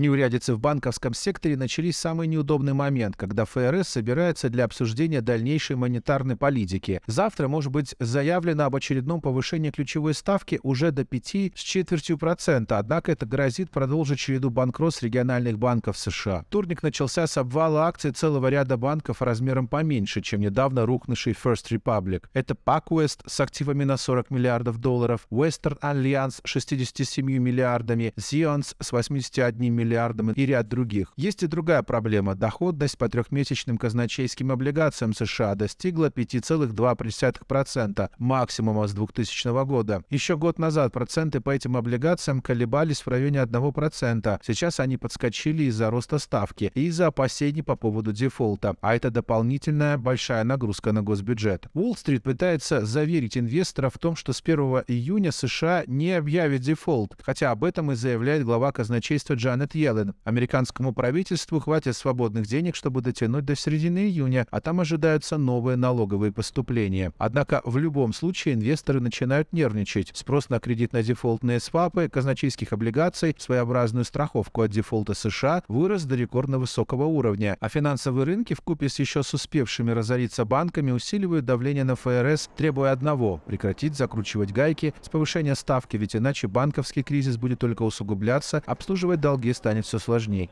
Неурядицы в банковском секторе начались самый неудобный момент, когда ФРС собирается для обсуждения дальнейшей монетарной политики. Завтра может быть заявлено об очередном повышении ключевой ставки уже до 5 с четвертью процента, однако это грозит продолжить череду банкротств региональных банков США. Турник начался с обвала акций целого ряда банков размером поменьше, чем недавно рухнувший First Republic. Это PacWest с активами на 40 миллиардов долларов, Western Alliance с 67 миллиардами, Zions с 81 миллиардами, миллиардам и ряд других. Есть и другая проблема. Доходность по трехмесячным казначейским облигациям США достигла 5,2% максимума с 2000 года. Еще год назад проценты по этим облигациям колебались в районе 1%. Сейчас они подскочили из-за роста ставки и из-за опасений по поводу дефолта. А это дополнительная большая нагрузка на госбюджет. Уолл-стрит пытается заверить инвестора в том, что с 1 июня США не объявит дефолт, хотя об этом и заявляет глава казначейства Джанет Йеллен. Американскому правительству хватит свободных денег, чтобы дотянуть до середины июня, а там ожидаются новые налоговые поступления. Однако в любом случае инвесторы начинают нервничать. Спрос на кредитно-дефолтные свапы, казначейских облигаций, своеобразную страховку от дефолта США вырос до рекордно высокого уровня, а финансовые рынки вкупе с еще с успевшими разориться банками усиливают давление на ФРС, требуя одного – прекратить закручивать гайки с повышением ставки, ведь иначе банковский кризис будет только усугубляться, обслуживать долги станет все сложнее.